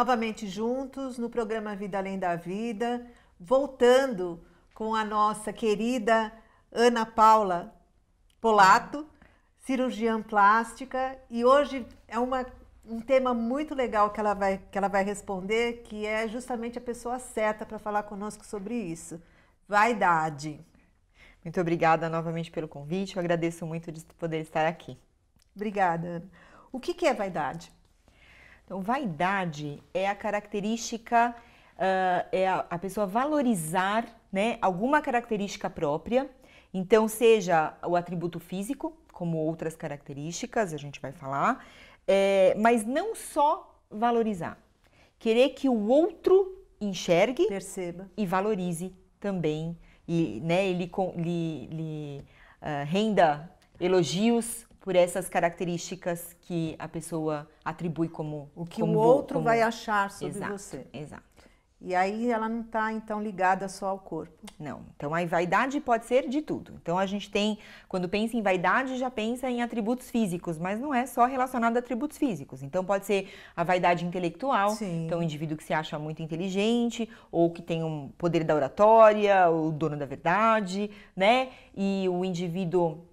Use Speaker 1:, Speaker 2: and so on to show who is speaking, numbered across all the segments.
Speaker 1: novamente juntos no programa Vida Além da Vida, voltando com a nossa querida Ana Paula Polato, cirurgiã plástica, e hoje é uma, um tema muito legal que ela, vai, que ela vai responder, que é justamente a pessoa certa para falar
Speaker 2: conosco sobre isso. Vaidade. Muito obrigada novamente pelo convite, eu agradeço muito de poder estar aqui. Obrigada, Ana. O que, que é vaidade? Então, vaidade é a característica, uh, é a, a, pessoa valorizar né, alguma característica própria. Então, seja o atributo físico, como outras características, a gente vai falar, é, mas não só valorizar. Querer que o outro enxergue Perceba. e valorize também, e né, ele, ele, lhe uh, renda elogios por essas características que a pessoa atribui como o que como, o outro como... vai achar sobre exato, você. Exato.
Speaker 1: E aí ela não está então
Speaker 2: ligada só ao corpo. Não. Então a vaidade pode ser de tudo. Então a gente tem, quando pensa em vaidade, já pensa em atributos físicos, mas não é só relacionado a atributos físicos. Então pode ser a vaidade intelectual, Sim. então o indivíduo que se acha muito inteligente ou que tem um poder da oratória, o dono da verdade, né? E o indivíduo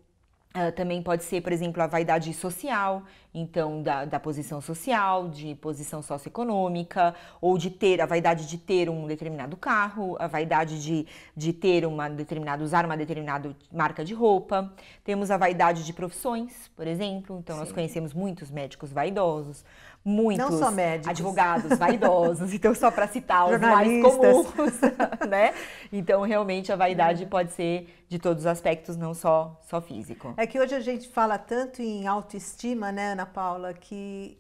Speaker 2: Uh, também pode ser, por exemplo, a vaidade social, então da, da, posição social, de posição socioeconômica, ou de ter a vaidade de ter um determinado carro, a vaidade de, de ter uma determinada, usar uma determinada marca de roupa. Temos a vaidade de profissões, por exemplo, então Sim. nós conhecemos muitos médicos vaidosos, muitos não só médicos. advogados vaidosos, então só para citar os mais comuns, né? Então realmente a vaidade é. pode ser de todos os aspectos, não só só físico. É
Speaker 1: que hoje a gente fala tanto em autoestima, né, Ana Paula, que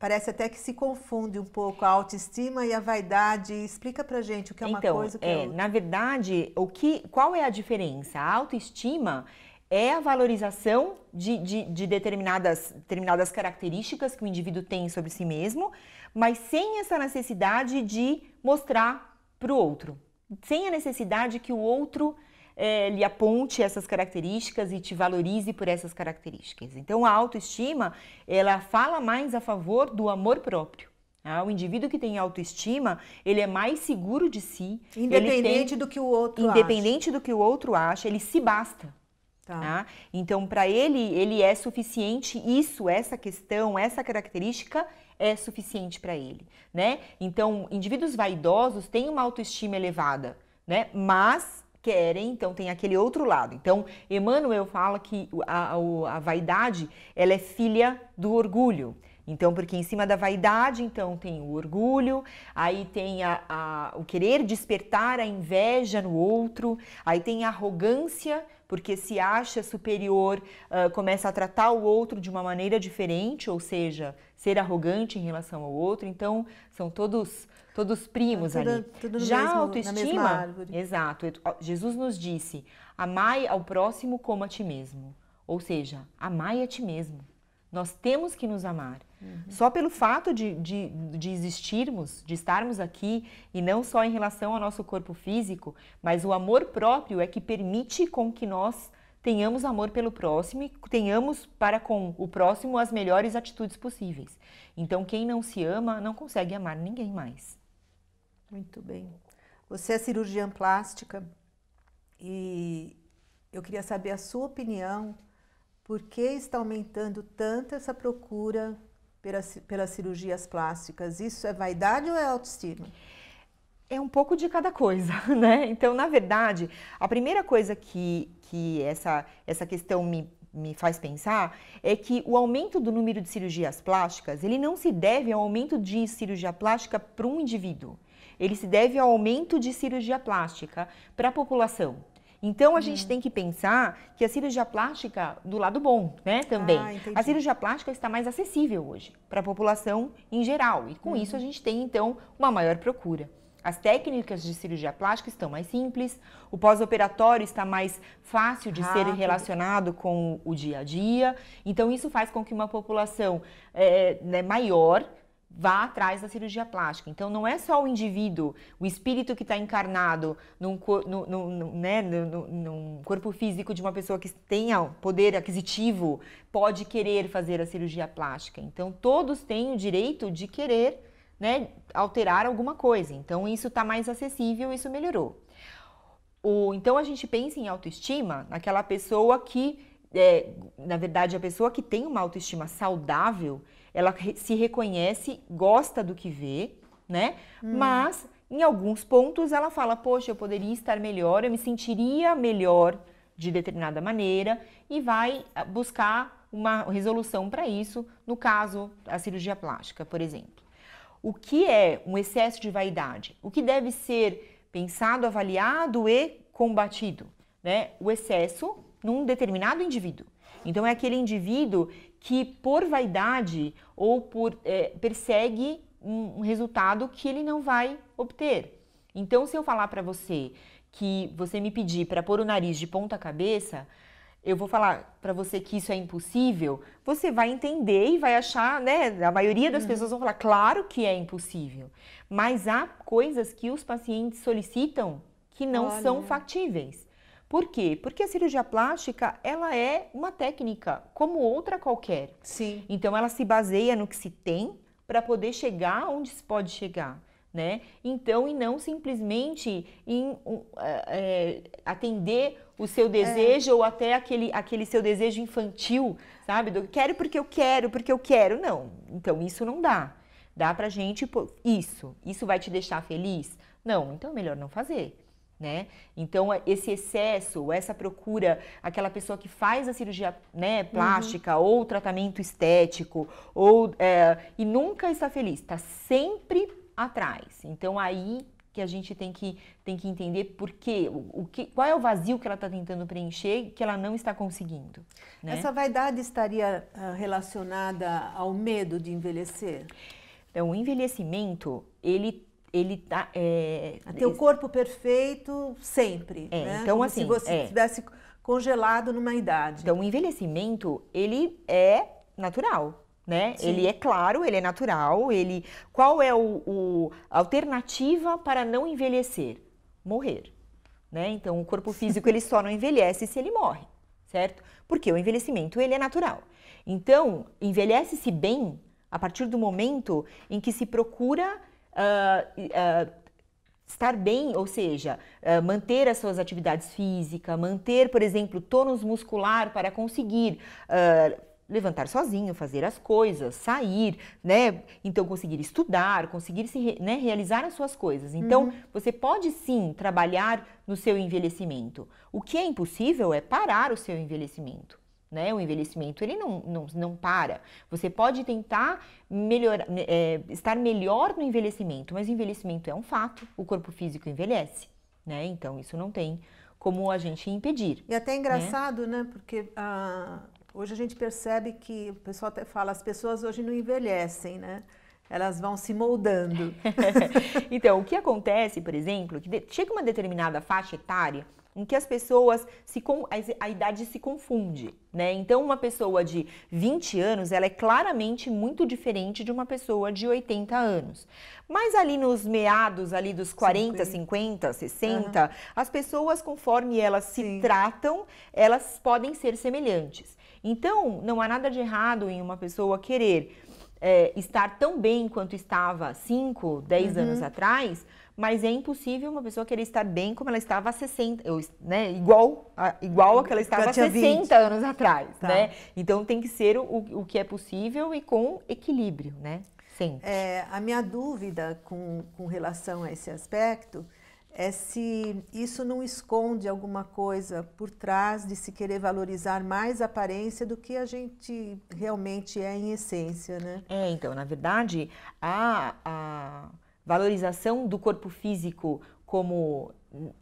Speaker 2: Parece até que se confunde um pouco a autoestima e a vaidade. Explica pra gente o que é uma então, coisa que é, é outra. Na verdade, o que, qual é a diferença? A autoestima é a valorização de, de, de, determinadas, determinadas características que o indivíduo tem sobre si mesmo, mas sem essa necessidade de mostrar para o outro, sem a necessidade que o outro é, lhe aponte essas características e te valorize por essas características. Então, a autoestima ela fala mais a favor do amor próprio. Ah, o indivíduo que tem autoestima, ele é mais seguro de si. Independente tem, do que o outro independente acha. Independente do que o outro acha, ele se basta. Tá. Tá? Então, para ele, ele é suficiente, isso, essa questão, essa característica é suficiente para ele, né? Então, indivíduos vaidosos têm uma autoestima elevada, né? Mas querem, então tem aquele outro lado. Então, Emmanuel fala que a, a, a vaidade, ela é filha do orgulho. Então, porque em cima da vaidade, então tem o orgulho, aí tem a, a, o querer despertar a inveja no outro, aí tem a arrogância porque se acha superior, uh, começa a tratar o outro de uma maneira diferente, ou seja, ser arrogante em relação ao outro. Então, são todos todos primos tudo, ali. Tudo Já mesmo, a autoestima, exato. Jesus nos disse: "Amai ao próximo como a ti mesmo". Ou seja, amai a ti mesmo. Nós temos que nos amar. Uhum. Só pelo fato de, de, de, existirmos, de estarmos aqui, e não só em relação ao nosso corpo físico, mas o amor próprio é que permite com que nós tenhamos amor pelo próximo e tenhamos para com o próximo as melhores atitudes possíveis. Então, quem não se ama não consegue amar ninguém mais. Muito bem. Você é cirurgiã plástica e eu queria saber a sua opinião.
Speaker 1: Por que está aumentando tanto essa procura pelas, pelas
Speaker 2: cirurgias plásticas? Isso é vaidade ou é autoestima? É um pouco de cada coisa, né? Então, na verdade, a primeira coisa que, que essa, essa questão me, me faz pensar é que o aumento do número de cirurgias plásticas, ele não se deve ao aumento de cirurgia plástica para um indivíduo. Ele se deve ao aumento de cirurgia plástica para a população. Então a hum. gente tem que pensar que a cirurgia plástica do lado bom, né, ah, também. Ah, a cirurgia plástica está mais acessível hoje para a população em geral e com isso a uhum. gente tem então uma maior procura. As técnicas de cirurgia plástica estão mais simples, o pós-operatório está mais fácil de Rápido. ser relacionado com o dia a dia, então isso faz com que uma população é, né, maior vá atrás da cirurgia plástica. Então, não é só o indivíduo, o espírito que está encarnado num, no, no, no, né, num, corpo físico de uma pessoa que tenha poder aquisitivo, pode querer fazer a cirurgia plástica. Então, todos têm o direito de querer né, alterar alguma coisa. Então, isso está mais acessível, isso melhorou. O, então, a gente pensa em autoestima naquela pessoa que, é, na verdade, a pessoa que tem uma autoestima saudável, ela se reconhece, gosta do que vê, né? Hum. Mas em alguns pontos ela fala: "Poxa, eu poderia estar melhor, eu me sentiria melhor de determinada maneira" e vai ah, buscar uma resolução para isso, no caso, a cirurgia plástica, por exemplo. O que é um excesso de vaidade? O que deve ser pensado, avaliado e combatido, né? O excesso num determinado indivíduo. Então é aquele indivíduo que por vaidade ou por é, persegue um resultado que ele não vai obter. Então, se eu falar para você que você me pedir para pôr o nariz de ponta cabeça, eu vou falar para você que isso é impossível, você vai entender e vai achar, né? A maioria das uhum. pessoas vão falar, claro que é impossível. Mas há coisas que os pacientes solicitam que não Olha. são factíveis. Por quê? Porque a cirurgia plástica, ela é uma técnica, como outra qualquer. Sim. Então, ela se baseia no que se tem para poder chegar onde se pode chegar. Né? Então, e não simplesmente em, é, é, atender o seu é. desejo é. ou até aquele, aquele seu desejo infantil, sabe? Do quero porque eu quero, porque eu quero. Não, então isso não dá. Dá pra gente, isso, isso vai te deixar feliz? Não, então é melhor não fazer. Né? Então, é esse excesso, essa procura, aquela pessoa que faz a cirurgia né, uhum. plástica uhum. ou tratamento estético, ou, é, e nunca está feliz, está sempre atrás. Então, aí que a gente tem que, tem que entender por quê, o, o que, qual é o vazio que ela está tentando preencher que ela não está conseguindo. Né? Essa
Speaker 1: vaidade estaria ah, relacionada ao medo de envelhecer?
Speaker 2: Então, o envelhecimento, ele ele tá. É, o corpo perfeito sempre. É, né? Então, Como assim. Se você é. tivesse congelado numa idade. Então, o envelhecimento, ele é natural. Né? Ele é claro, ele é natural. Ele qual é o, o a alternativa para não envelhecer? Morrer, né? Então o corpo físico ele só não envelhece se ele morre, certo? Porque o envelhecimento ele é natural. Então envelhece-se bem a partir do momento em que se procura uh, uh, estar bem, ou seja, ah, manter as suas atividades físicas, manter, por exemplo, tônus muscular para conseguir uh, levantar sozinho, fazer as coisas, sair, né? Então conseguir estudar, conseguir se né, realizar as suas coisas. Então uhum. você pode sim trabalhar no seu envelhecimento. O que é impossível é parar o seu envelhecimento. Né? O envelhecimento ele não, não, não para. Você pode tentar melhorar, é, estar melhor no envelhecimento, mas o envelhecimento é um fato. O corpo físico envelhece, né? Então isso não tem como a gente impedir. E até é né? engraçado,
Speaker 1: né? né? Porque ah, hoje a gente percebe que o pessoal até fala, as pessoas hoje não envelhecem, né?
Speaker 2: Elas vão se moldando. então, o que acontece, por exemplo, que chega uma determinada faixa etária em que as pessoas se a idade se confunde, né? Então uma pessoa de 20 anos, ela é claramente muito diferente de uma pessoa de 80 anos. Mas ali nos meados ali dos 40, 50, 50 60, uhum. as pessoas conforme elas se Sim. tratam, elas podem ser semelhantes. Então, não há nada de errado em uma pessoa querer é, estar tão bem quanto estava 5, 10 uhum. anos atrás, mas é impossível uma pessoa querer estar bem como ela estava há 60, eu, né, igual a, igual a que ela estava há 60 20. anos atrás, tá. né? Então tem que ser o, o que é possível e com equilíbrio, né?
Speaker 1: Sim. É, a minha dúvida com, com relação a esse aspecto é se isso não esconde alguma coisa por trás de se querer valorizar mais a aparência do que a gente realmente é em
Speaker 2: essência, né? É, então, na verdade, a, a valorização do corpo físico como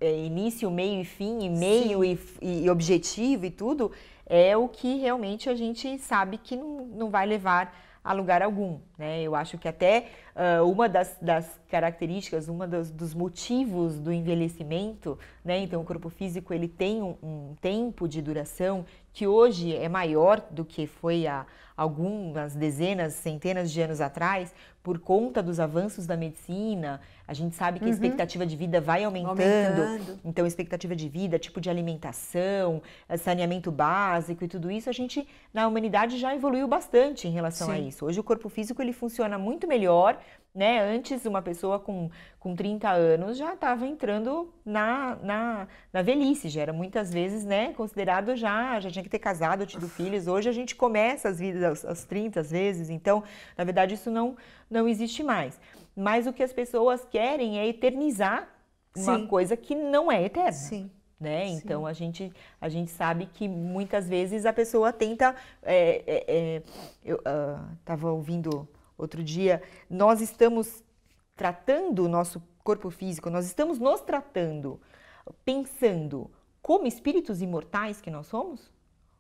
Speaker 2: é, início, meio e fim, e meio e, e, objetivo e tudo, é o que realmente a gente sabe que não, não vai levar a lugar algum, né? Eu acho que até Uh, uma das, das, características, uma dos, dos, motivos do envelhecimento, né? Então, o corpo físico ele tem um, um tempo de duração que hoje é maior do que foi há algumas dezenas, centenas de anos atrás, por conta dos avanços da medicina. A gente sabe que uhum. a expectativa de vida vai aumentando. aumentando. Então, expectativa de vida, tipo de alimentação, eh, saneamento básico e tudo isso, a gente na humanidade já evoluiu bastante em relação Sim. a isso. Hoje o corpo físico ele funciona muito melhor né? Antes, uma pessoa com, com 30 anos já estava entrando na, na, na, velhice, já era muitas vezes né, considerado já, já tinha que ter casado, tido filhos. Hoje a gente começa as vidas aos, aos 30 às vezes, então, na verdade, isso não, não existe mais. Mas o que as pessoas querem é eternizar Sim. uma coisa que não é eterna. Sim. Né? Então a gente, a gente sabe que muitas vezes a pessoa tenta. É, é, é, eu estava ah, uh, ouvindo outro dia, nós estamos tratando o nosso corpo físico, nós estamos nos tratando, pensando como espíritos imortais que nós somos?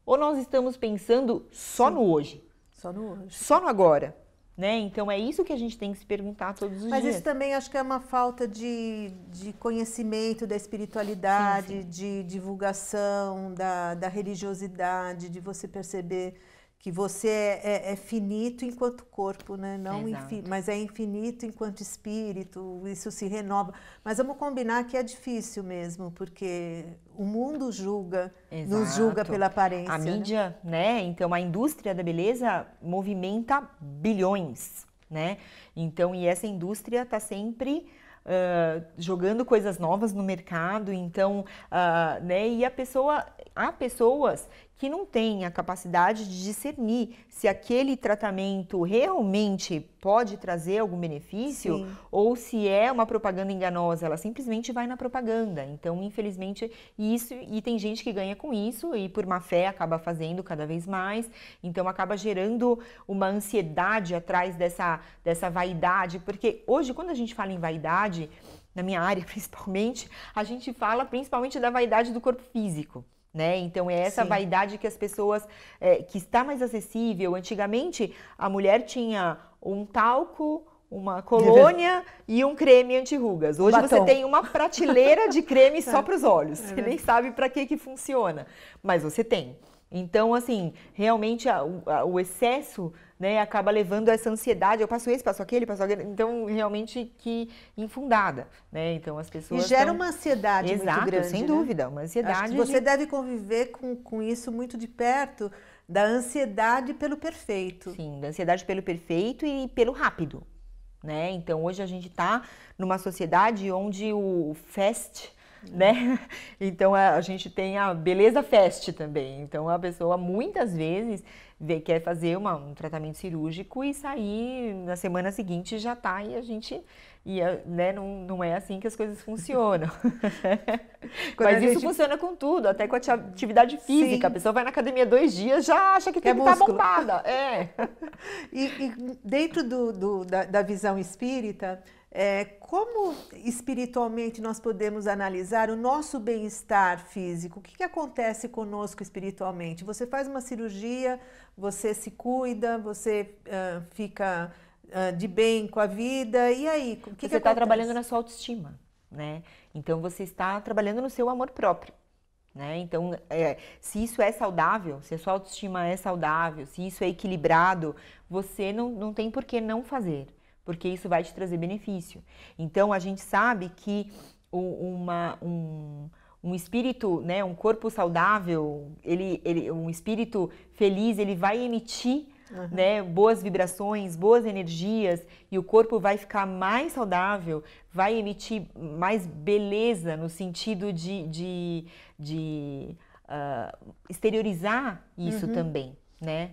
Speaker 2: Ou nós estamos pensando só no hoje? Só no hoje. Só no agora. Né? Então é isso que a gente tem que se perguntar todos os Mas dias. Mas isso
Speaker 1: também acho que é uma falta de, de conhecimento da espiritualidade, sim, sim. de divulgação, da, da religiosidade, de você perceber que você é, é, é, finito enquanto corpo, né? Não mas é infinito enquanto espírito. Isso se renova. Mas vamos combinar que é difícil mesmo, porque o mundo julga, Exato. nos julga pela aparência. A né? mídia,
Speaker 2: né? né? Então a indústria da beleza movimenta bilhões, né? Então e essa indústria está sempre Uh, jogando coisas novas no mercado, então, uh, né? E a pessoa há pessoas que não têm a capacidade de discernir se aquele tratamento realmente pode trazer algum benefício Sim. ou se é uma propaganda enganosa, ela simplesmente vai na propaganda. Então, infelizmente, isso e tem gente que ganha com isso e por má fé acaba fazendo cada vez mais, então acaba gerando uma ansiedade atrás dessa dessa vaidade, porque hoje quando a gente fala em vaidade, na minha área principalmente, a gente fala principalmente da vaidade do corpo físico. Né? Então é essa Sim. vaidade que as pessoas é, que está mais acessível. Antigamente a mulher tinha um talco, uma colônia e um creme anti-rugas. Hoje você tem uma prateleira de creme só é. para os olhos. É. Você nem sabe para que que funciona, mas você tem. Então, assim, realmente a, a, o excesso né, acaba levando a essa ansiedade. Eu passo esse, passo aquele, passo aquele. Então, realmente que infundada, né? Então, as pessoas. E gera tão... uma ansiedade Exato, muito grande. sem né? dúvida, uma ansiedade. você de...
Speaker 1: deve conviver com, com isso muito de perto
Speaker 2: da ansiedade pelo perfeito. Sim, da ansiedade pelo perfeito e pelo rápido. Né? Então, hoje a gente está numa sociedade onde o fast né? Então a, gente tem a beleza fest também. Então a pessoa muitas vezes vê, quer fazer uma, um tratamento cirúrgico e sair na semana seguinte já tá e a gente e né, não, não é assim que as coisas funcionam.
Speaker 1: Mas isso gente... funciona
Speaker 2: com tudo, até com a atividade física. Sim. A pessoa vai na academia dois dias já acha que tem é que estar tá bombada. É. e, e dentro do, do da,
Speaker 1: da visão espírita, é, como espiritualmente nós podemos analisar o nosso bem-estar físico? O que, que acontece conosco espiritualmente? Você faz uma cirurgia, você se cuida, você uh, fica uh, de bem
Speaker 2: com a vida, e aí? O que você está trabalhando na sua autoestima, né? Então você está trabalhando no seu amor próprio. Né? Então, é, se isso é saudável, se a sua autoestima é saudável, se isso é equilibrado, você não, não tem por que não fazer porque isso vai te trazer benefício. Então a gente sabe que uma, um, um espírito, né, um corpo saudável, ele, ele, um espírito feliz, ele vai emitir Uhum. Né? Boas vibrações, boas energias e o corpo vai ficar mais saudável, vai emitir mais beleza no sentido de, de, de uh, exteriorizar isso uhum. também, né?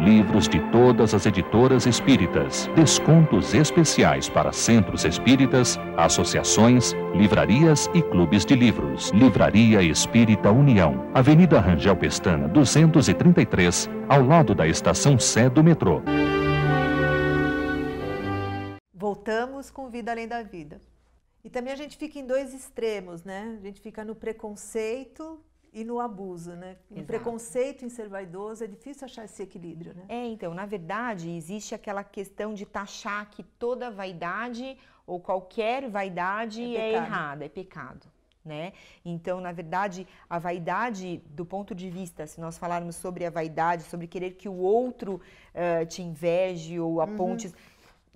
Speaker 2: livros de todas as editoras espíritas, descontos especiais para centros espíritas, associações, livrarias e clubes de livros. Livraria Espírita União, Avenida Rangel Pestana, 233, ao lado da estação Sé do metrô.
Speaker 1: Voltamos com Vida Além da Vida. E também a gente fica em dois extremos, né? A gente fica no preconceito e no
Speaker 2: abuso, né? No preconceito em ser vaidoso é difícil achar esse equilíbrio, né? É, então, na verdade, existe aquela questão de taxar que toda vaidade ou qualquer vaidade é, é errada, é pecado. Né? Então, na verdade, a vaidade, do ponto de vista, se nós falarmos sobre a vaidade, sobre querer que o outro uh, te inveje ou aponte, uhum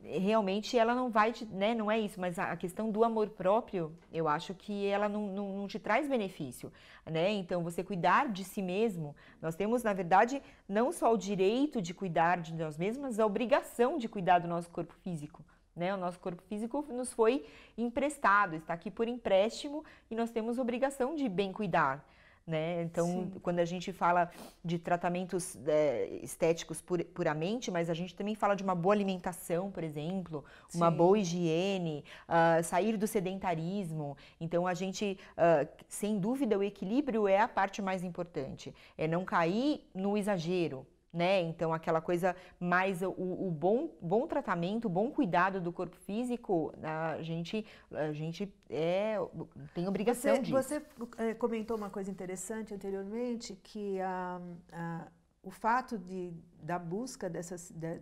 Speaker 2: realmente ela não vai, te, né, não é isso, mas a questão do amor próprio, eu acho que ela não, não, não, te traz benefício, né? Então, você cuidar de si mesmo, nós temos, na verdade, não só o direito de cuidar de nós mesmos, mas a obrigação de cuidar do nosso corpo físico. Né? O nosso corpo físico nos foi emprestado, está aqui por empréstimo e nós temos obrigação de bem cuidar né? Então, Sim. quando a gente fala de tratamentos é, estéticos pur, puramente, mas a gente também fala de uma boa alimentação, por exemplo, Sim. uma boa higiene, uh, sair do sedentarismo. Então, a gente, uh, sem dúvida, o equilíbrio é a parte mais importante. É não cair no exagero, né? Então, aquela coisa mais o, o, bom, bom tratamento, o bom cuidado do corpo físico, a gente, a gente é, tem obrigação você, disso. Você
Speaker 1: é, comentou uma coisa interessante anteriormente, que a, a, o fato de, da busca dessas, de,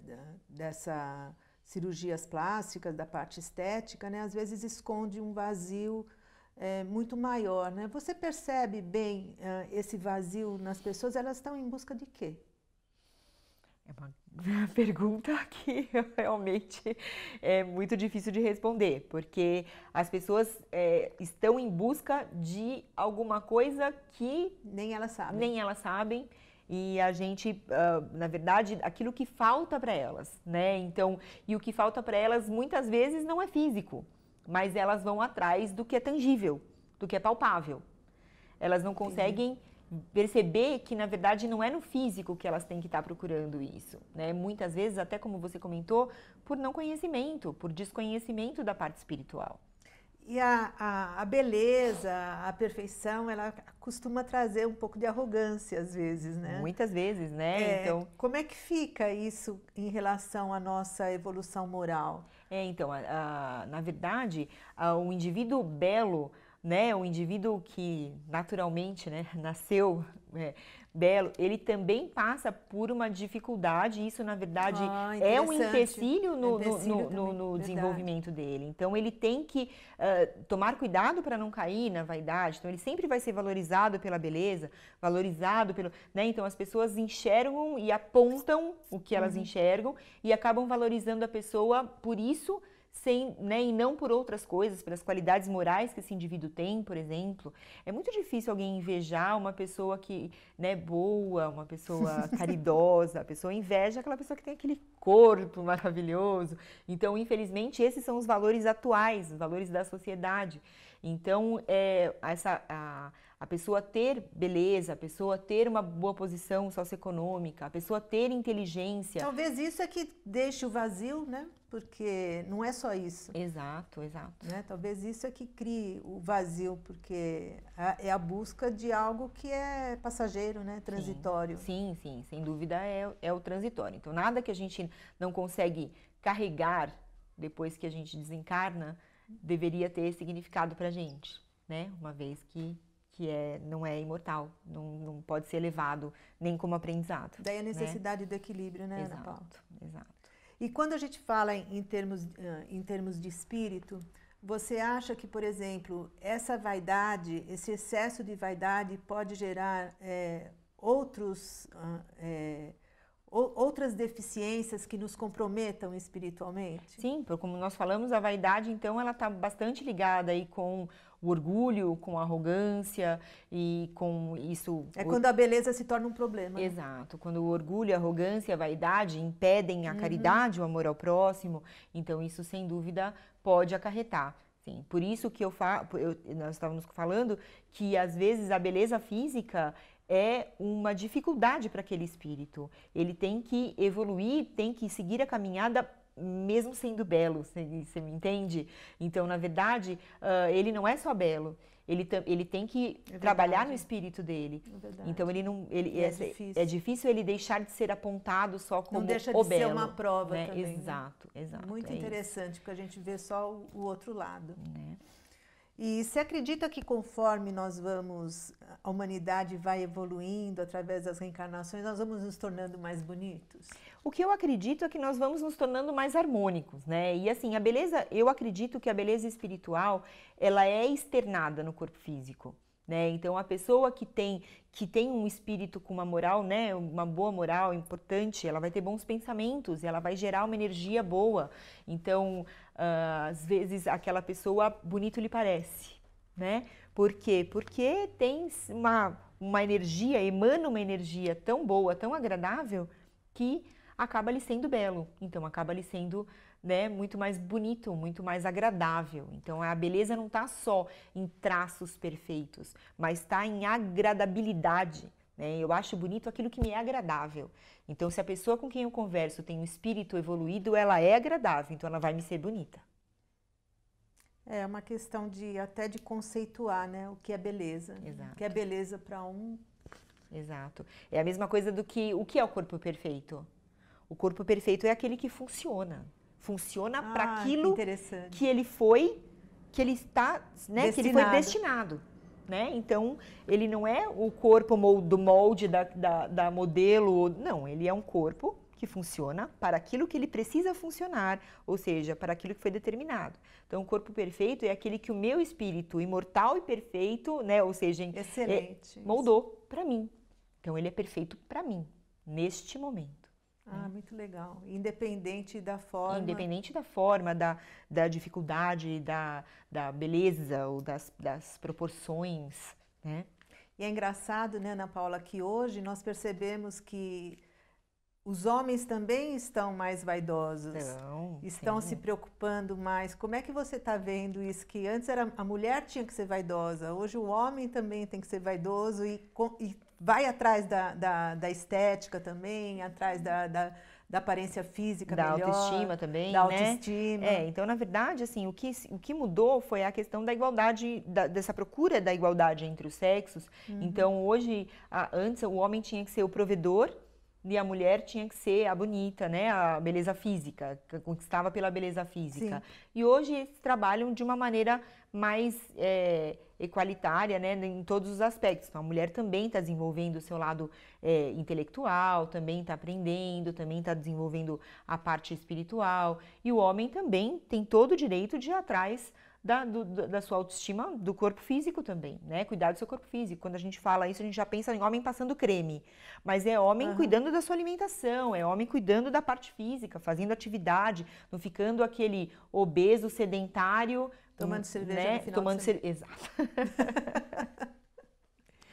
Speaker 1: dessa cirurgias plásticas, da parte estética, né, às vezes esconde um vazio é, muito maior. Né? Você percebe bem uh, esse vazio nas pessoas? Elas estão em busca de quê?
Speaker 2: É uma pergunta que realmente é muito difícil de responder, porque as pessoas é, estão em busca de alguma coisa que nem elas sabem. Nem elas sabem. E a gente, uh, na verdade, aquilo que falta para elas, né? Então, e o que falta para elas muitas vezes não é físico, mas elas vão atrás do que é tangível, do que é palpável. Elas não conseguem. Sim perceber que na verdade não é no físico que elas têm que estar procurando isso, né? Muitas vezes, até como você comentou, por não conhecimento, por desconhecimento da parte espiritual.
Speaker 1: E a, a, a beleza, a perfeição, ela costuma trazer um pouco de arrogância às vezes, né? Muitas vezes, né? É, então, como é que fica isso em
Speaker 2: relação à nossa evolução moral? É, então, a, na verdade, o indivíduo belo né, o indivíduo que naturalmente né, nasceu é, belo, ele também passa por uma dificuldade. Isso, na verdade, ah, é um empecilho no, no, no, no desenvolvimento dele. Então, ele tem que uh, tomar cuidado para não cair na vaidade. Então, ele sempre vai ser valorizado pela beleza, valorizado pelo. Né? Então, as pessoas enxergam e apontam o que elas uhum. enxergam e acabam valorizando a pessoa por isso sem, né, e não por outras coisas, pelas qualidades morais que esse indivíduo tem, por exemplo. É muito difícil alguém invejar uma pessoa que, né, boa, uma pessoa caridosa. A pessoa inveja aquela pessoa que tem aquele corpo maravilhoso. Então, infelizmente, esses são os valores atuais, os valores da sociedade. Então, é, essa, a, a pessoa ter beleza, a pessoa ter uma boa posição socioeconômica, a pessoa ter inteligência. Talvez isso é
Speaker 1: que deixe o vazio, né? porque não é só isso. Exato, exato. Né? Talvez isso é que crie o vazio, porque é a busca de algo que é
Speaker 2: passageiro, né? transitório. Sim, sim, sim sem dúvida é, é o transitório. Então, nada que a gente não consegue carregar depois que a gente desencarna deveria ter significado para a gente, né? uma vez que que é, não é imortal, não, não pode ser levado nem como aprendizado. Daí a né? necessidade
Speaker 1: né? do equilíbrio, né, exato, Ana Paula? Exato. E quando a gente fala em, em termos, em termos de espírito, você acha que, por exemplo, essa vaidade, esse excesso de vaidade pode gerar é, outros, é, outras deficiências que
Speaker 2: nos comprometam espiritualmente? Sim, porque como nós falamos, a vaidade, então, ela está bastante ligada aí com o orgulho, com a arrogância e com isso. É quando a beleza se torna um problema. Né? Exato, quando o orgulho, a arrogância, a vaidade impedem a uhum. caridade, o amor ao próximo, então isso sem dúvida pode acarretar. Sim, por isso que eu, fa eu nós estávamos falando que às vezes a beleza física é uma dificuldade para aquele espírito. Ele tem que evoluir, tem que seguir a caminhada mesmo sendo belo, você me entende? Então, na verdade, uh, ele não é só belo. Ele, ele tem que é trabalhar no espírito dele. É então ele não ele é, é difícil. é difícil ele deixar de ser apontado só como não deixa de o belo, ser uma prova né? também. Né? Exato, exato. Muito é interessante
Speaker 1: isso. porque a gente vê só o, o outro lado. Né? E se acredita que conforme nós vamos, a humanidade vai evoluindo através das reencarnações, nós vamos nos tornando mais bonitos?
Speaker 2: O que eu acredito é que nós vamos nos tornando mais harmônicos, né? E assim, a beleza, eu acredito que a beleza espiritual, ela é externada no corpo físico. Né? Então a pessoa que tem que tem um espírito com uma moral, né, uma boa moral importante, ela vai ter bons pensamentos, ela vai gerar uma energia boa. Então Uh, às vezes aquela pessoa bonito lhe parece, né? Por quê? Porque tem uma, uma energia, emana uma energia tão boa, tão agradável, que acaba lhe sendo belo. Então acaba lhe sendo né, muito mais bonito, muito mais agradável. Então a beleza não está só em traços perfeitos, mas está em agradabilidade. Né? Eu acho bonito aquilo que me é agradável. Então, se a pessoa com quem eu converso tem um espírito evoluído, ela é agradável, então ela vai me ser bonita.
Speaker 1: É uma questão de até de conceituar, né, o que é beleza. Exato. O que é beleza para um.
Speaker 2: Exato. É a mesma coisa do que o que é o corpo perfeito. O corpo perfeito é aquele que funciona. Funciona ah, para aquilo que, que ele foi, que ele está, né, destinado. que ele foi destinado né? Então, ele não é o corpo do molde da, da, da modelo, não, ele é um corpo que funciona para aquilo que ele precisa funcionar, ou seja, para aquilo que foi determinado. Então, o corpo perfeito é aquele que o meu espírito imortal e perfeito, né, ou seja, é, excelente, é, moldou para mim. Então, ele é perfeito para mim neste momento.
Speaker 1: Ah, né? muito legal.
Speaker 2: Independente da forma. Independente da forma, da, da dificuldade, da, da beleza ou das, das proporções, né?
Speaker 1: E é engraçado, né, Ana Paula, que hoje nós percebemos que os homens também estão mais vaidosos, Não, estão sim. se preocupando mais. Como é que você está vendo isso? Que antes era a mulher tinha que ser vaidosa, hoje o homem também tem que ser vaidoso e, e vai atrás da, da, da estética também, atrás da, da, da aparência física da melhor, autoestima também, da né? autoestima. É, então
Speaker 2: na verdade assim o que, o que mudou foi a questão da igualdade da, dessa procura da igualdade entre os sexos. Uhum. Então hoje a, antes o homem tinha que ser o provedor e a mulher tinha que ser a bonita, né? A beleza física, conquistava pela beleza física. Sim. E hoje eles trabalham de uma maneira mais é, equalitária, né? Em todos os aspectos. Então, a mulher também está desenvolvendo o seu lado é, intelectual, também está aprendendo, também está desenvolvendo a parte espiritual. E o homem também tem todo o direito de ir atrás da, do, da sua autoestima, do corpo físico também, né? Cuidar do seu corpo físico. Quando a gente fala isso, a gente já pensa em homem passando creme. Mas é homem uhum. cuidando da sua alimentação, é homem cuidando da parte física, fazendo atividade, não ficando aquele obeso, sedentário. Tomando né, cerveja né? no final Tomando cerveja. Exato.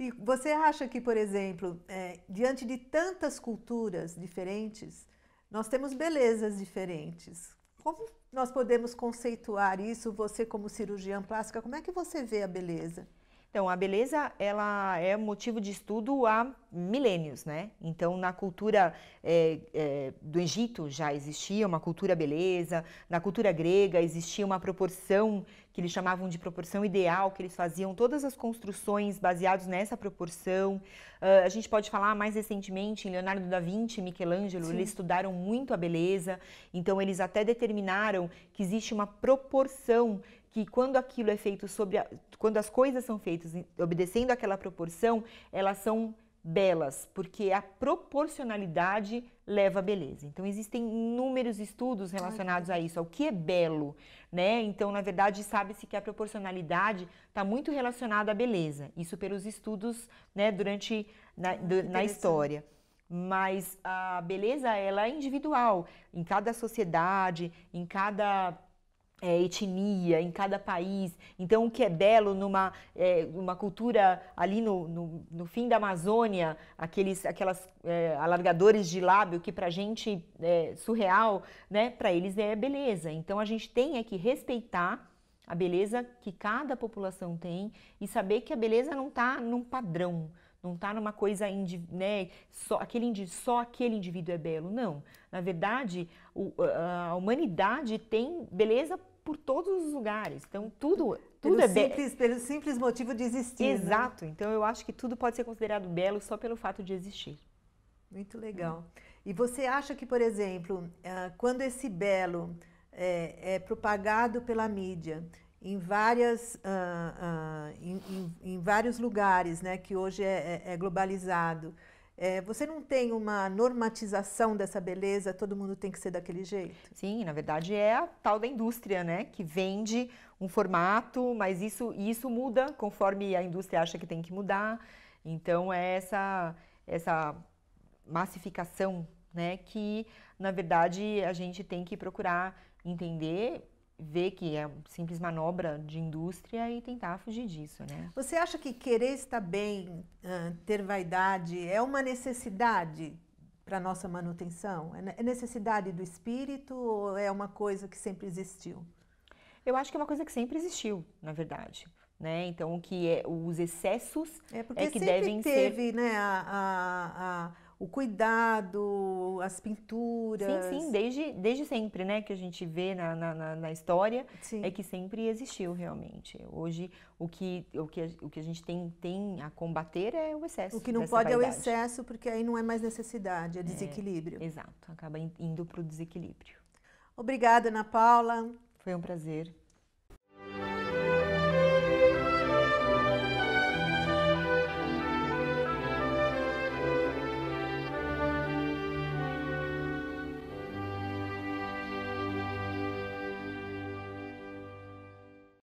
Speaker 2: E você
Speaker 1: acha que, por exemplo, é, diante de tantas culturas diferentes, nós temos belezas diferentes. Como nós podemos conceituar isso, você
Speaker 2: como cirurgiã plástica, como é que você vê a beleza? Então, a beleza ela é motivo de estudo há milênios, né? Então, na cultura é, é, do Egito já existia uma cultura beleza, na cultura grega existia uma proporção que eles chamavam de proporção ideal, que eles faziam todas as construções baseadas nessa proporção. Uh, a gente pode falar mais recentemente em Leonardo da Vinci, Michelangelo, Sim. eles estudaram muito a beleza, então eles até determinaram que existe uma proporção que quando aquilo é feito sobre a, quando as coisas são feitas obedecendo aquela proporção, elas são belas, porque a proporcionalidade leva à beleza. Então existem inúmeros estudos relacionados a isso, ao que é belo, né? Então, na verdade, sabe-se que a proporcionalidade está muito relacionada à beleza. Isso pelos estudos, né, durante na, do, na história mas a beleza ela é individual em cada sociedade, em cada é, etnia, em cada país. Então, o que é belo numa é, uma cultura ali no, no, no, fim da Amazônia, aqueles aquelas, é, alargadores de lábio que para a gente é surreal, né? Para eles é beleza. Então, a gente tem é que respeitar a beleza que cada população tem e saber que a beleza não está num padrão, não está numa coisa né, só aquele só aquele indivíduo é belo, não. Na verdade, o, a humanidade tem beleza por todos os lugares. Então, tudo, tudo pelo é simples, Pelo simples motivo de existir. Né? Exato. Né? Então, eu acho que tudo pode ser considerado belo só pelo fato de existir. Muito legal. E você acha que, por
Speaker 1: exemplo, eh, quando esse belo é, é propagado pela mídia, em, várias, uh, uh, em, em, em, vários lugares, né, que hoje é, é, é globalizado, é, você não tem uma normatização dessa beleza,
Speaker 2: todo mundo tem que ser daquele jeito? Sim, na verdade é a tal da indústria, né? Que vende um formato, mas isso, isso muda conforme a indústria acha que tem que mudar. Então é essa, essa massificação, né? Que na verdade a gente tem que procurar entender ver que é simples manobra de indústria e tentar fugir disso, né?
Speaker 1: Você acha que querer estar bem, ter vaidade, é uma necessidade para nossa manutenção? É, é necessidade do espírito ou é uma coisa que sempre existiu? Eu acho que é uma coisa que sempre
Speaker 2: existiu, na verdade. Né? Então, o que é, os excessos é, é que devem teve,
Speaker 1: ser... Né, a, a, a o cuidado, as pinturas. Sim, sim,
Speaker 2: desde, desde sempre, né, que a gente vê na, na, na história, sim. é que sempre existiu realmente. Hoje, o que, o que, a, o que a gente tem, tem a combater é o excesso. O que não pode vaidade. é o
Speaker 1: excesso, porque aí não é mais necessidade, é, é desequilíbrio.
Speaker 2: É, exato, acaba indo para o desequilíbrio.
Speaker 1: Obrigada, Ana Paula. Foi um prazer.